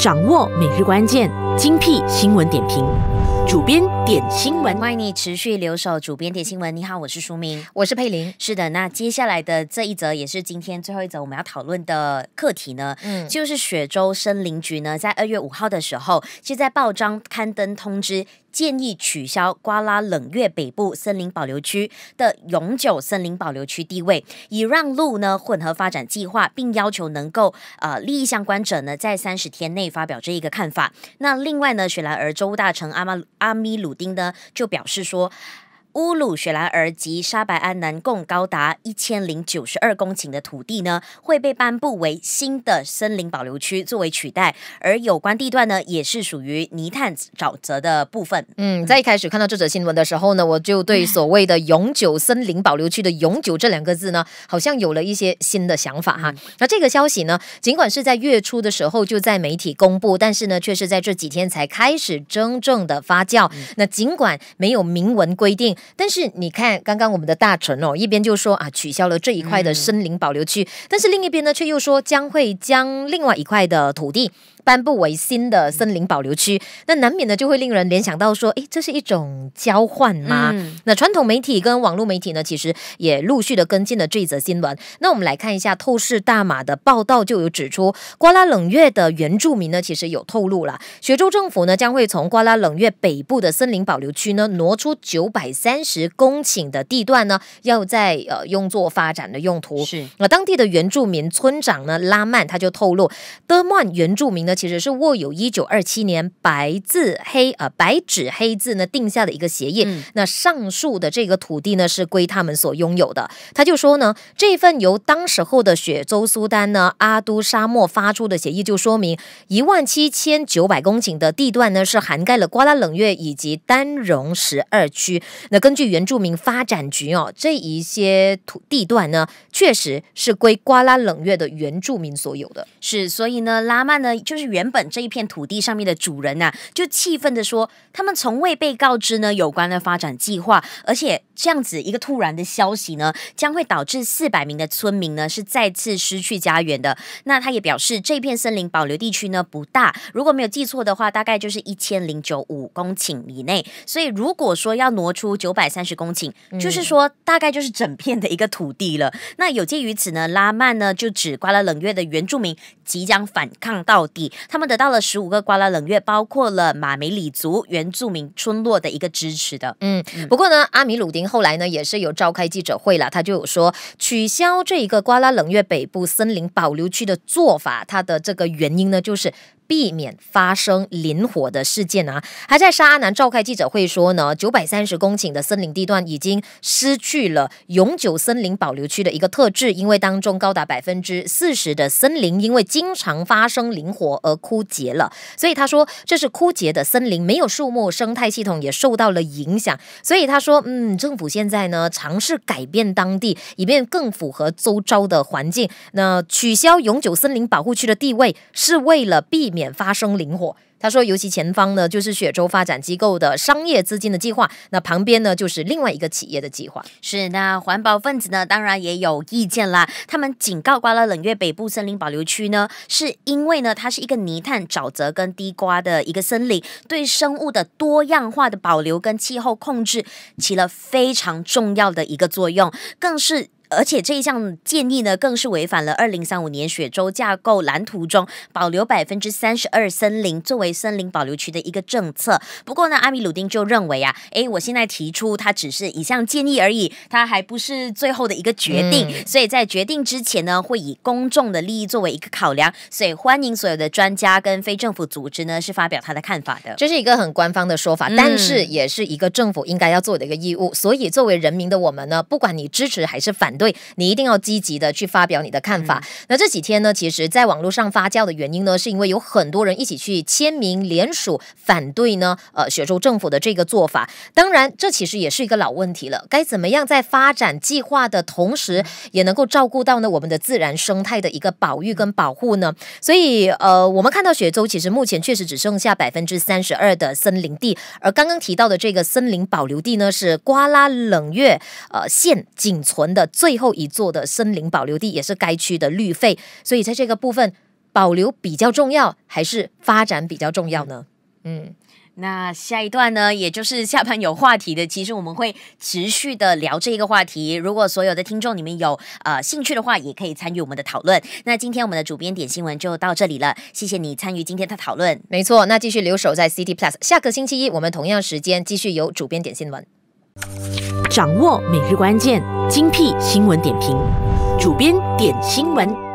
掌握每日关键精辟新闻点评，主编点新闻，欢迎你持续留守主编点新闻。你好，我是舒明，我是佩玲。是的，那接下来的这一则也是今天最后一则我们要讨论的课题呢。嗯，就是雪州森林局呢，在二月五号的时候，就在报章刊登通知。建议取消瓜拉冷月北部森林保留区的永久森林保留区地位，以让路呢混合发展计划，并要求能够呃利益相关者呢在三十天内发表这一个看法。那另外呢，雪兰儿州大臣阿玛阿米鲁丁呢就表示说。乌鲁雪兰莪及沙白安南共高达一千零九十二公顷的土地呢，会被颁布为新的森林保留区作为取代，而有关地段呢，也是属于泥炭沼泽的部分。嗯，在一开始看到这则新闻的时候呢，我就对所谓的“永久森林保留区”的“永久”这两个字呢，好像有了一些新的想法哈。那这个消息呢，尽管是在月初的时候就在媒体公布，但是呢，却是在这几天才开始真正的发酵。那尽管没有明文规定。但是你看，刚刚我们的大臣哦，一边就说啊取消了这一块的森林保留区，但是另一边呢，却又说将会将另外一块的土地。颁布为新的森林保留区，那难免呢就会令人联想到说，哎，这是一种交换吗？那传统媒体跟网络媒体呢，其实也陆续的跟进了这则新闻。那我们来看一下《透视大马》的报道，就有指出，瓜拉冷月的原住民呢，其实有透露了，雪州政府呢将会从瓜拉冷月北部的森林保留区呢挪出九百三十公顷的地段呢，要在呃用作发展的用途。是，那当地的原住民村长呢拉曼他就透露，德曼原住民呢。其实是握有一九二七年白字黑啊白纸黑字呢定下的一个协议，那上述的这个土地呢是归他们所拥有的。他就说呢，这份由当时候的雪州苏丹呢阿都沙漠发出的协议就说明，一万七千九百公顷的地段呢是涵盖了瓜拉冷月以及丹绒十二区。那根据原住民发展局哦，这一些土地段呢确实是归瓜拉冷月的原住民所有的。是，所以呢，拉曼呢就是。是原本这一片土地上面的主人呐，就气愤的说：“他们从未被告知呢有关的发展计划，而且这样子一个突然的消息呢，将会导致四百名的村民呢是再次失去家园的。”那他也表示，这片森林保留地区呢不大，如果没有记错的话，大概就是一千零九五公顷以内。所以如果说要挪出九百三十公顷，就是说大概就是整片的一个土地了。那有鉴于此呢，拉曼呢就指瓜了冷月的原住民即将反抗到底。他们得到了十五个瓜拉冷月，包括了马梅里族原住民村落的一个支持的。嗯，不过呢，阿米鲁丁后来呢也是有召开记者会了，他就有说取消这一个瓜拉冷月北部森林保留区的做法，他的这个原因呢就是。避免发生林火的事件啊！还在沙阿南召开记者会说呢，九百三十公顷的森林地段已经失去了永久森林保留区的一个特质，因为当中高达百分之四十的森林因为经常发生林火而枯竭了。所以他说，这是枯竭的森林，没有树木，生态系统也受到了影响。所以他说，嗯，政府现在呢，尝试改变当地，以便更符合周遭的环境。那取消永久森林保护区的地位，是为了避免。免发生灵活。他说，尤其前方呢，就是雪州发展机构的商业资金的计划，那旁边呢，就是另外一个企业的计划。是，那环保分子呢，当然也有意见啦。他们警告瓜拉冷月北部森林保留区呢，是因为呢，它是一个泥炭沼泽跟低瓜的一个森林，对生物的多样化的保留跟气候控制起了非常重要的一个作用，更是。而且这一项建议呢，更是违反了二零三五年雪州架构蓝图中保留百分之三十二森林作为森林保留区的一个政策。不过呢，阿米鲁丁就认为啊，哎，我现在提出它只是一项建议而已，它还不是最后的一个决定。所以在决定之前呢，会以公众的利益作为一个考量。所以欢迎所有的专家跟非政府组织呢，是发表他的看法的。这是一个很官方的说法，但是也是一个政府应该要做的一个义务。所以作为人民的我们呢，不管你支持还是反。对你一定要积极的去发表你的看法。那这几天呢，其实在网络上发酵的原因呢，是因为有很多人一起去签名联署反对呢，呃，雪州政府的这个做法。当然，这其实也是一个老问题了，该怎么样在发展计划的同时，也能够照顾到呢我们的自然生态的一个保育跟保护呢？所以，呃，我们看到雪州其实目前确实只剩下百分之三十二的森林地，而刚刚提到的这个森林保留地呢，是瓜拉冷月呃县仅存的最。最后一座的森林保留地也是该区的绿肺，所以在这个部分，保留比较重要还是发展比较重要呢？嗯，那下一段呢，也就是下班有话题的，其实我们会持续的聊这一个话题。如果所有的听众你们有呃兴趣的话，也可以参与我们的讨论。那今天我们的主编点新闻就到这里了，谢谢你参与今天的讨论。没错，那继续留守在 City Plus，下个星期一我们同样时间继续由主编点新闻。掌握每日关键精辟新闻点评，主编点新闻。